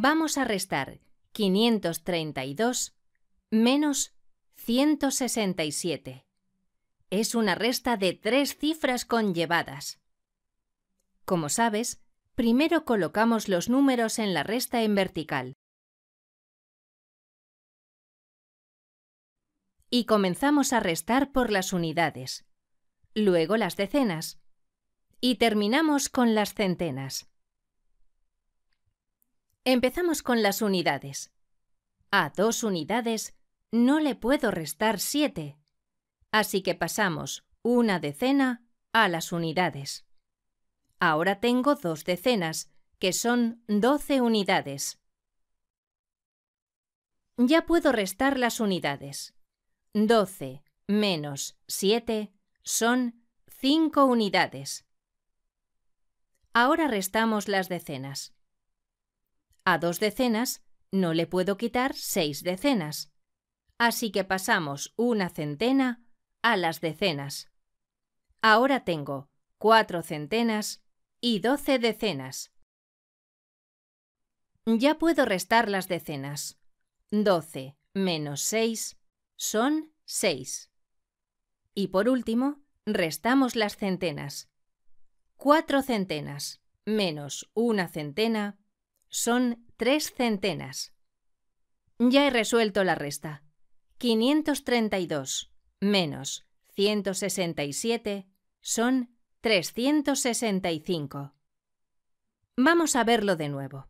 vamos a restar 532 menos 167. Es una resta de tres cifras conllevadas. Como sabes, primero colocamos los números en la resta en vertical. Y comenzamos a restar por las unidades, luego las decenas y terminamos con las centenas. Empezamos con las unidades. A dos unidades no le puedo restar siete, así que pasamos una decena a las unidades. Ahora tengo dos decenas, que son doce unidades. Ya puedo restar las unidades. Doce menos siete son cinco unidades. Ahora restamos las decenas. A dos decenas no le puedo quitar seis decenas. Así que pasamos una centena a las decenas. Ahora tengo cuatro centenas y doce decenas. Ya puedo restar las decenas. Doce menos seis son seis. Y por último, restamos las centenas. Cuatro centenas menos una centena son tres centenas. Ya he resuelto la resta. 532 menos 167 son 365. Vamos a verlo de nuevo.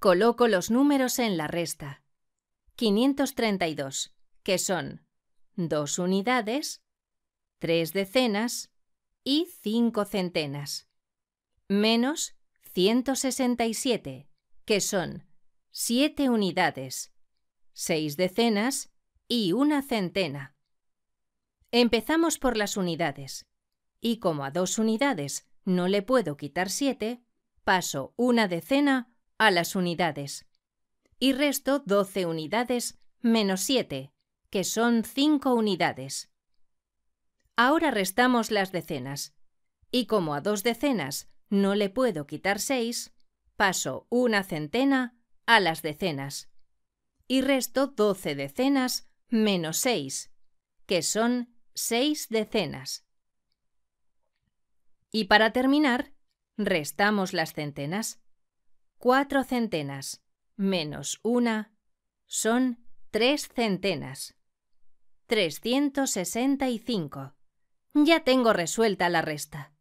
Coloco los números en la resta. 532, que son dos unidades, tres decenas y 5 centenas, menos 167, que son 7 unidades, 6 decenas y una centena. Empezamos por las unidades. Y como a dos unidades no le puedo quitar 7, paso una decena a las unidades. Y resto 12 unidades menos 7, que son 5 unidades. Ahora restamos las decenas. Y como a dos decenas no le puedo quitar seis, paso una centena a las decenas y resto doce decenas menos seis, que son seis decenas. Y para terminar, restamos las centenas. Cuatro centenas menos una son tres centenas. 365. Ya tengo resuelta la resta.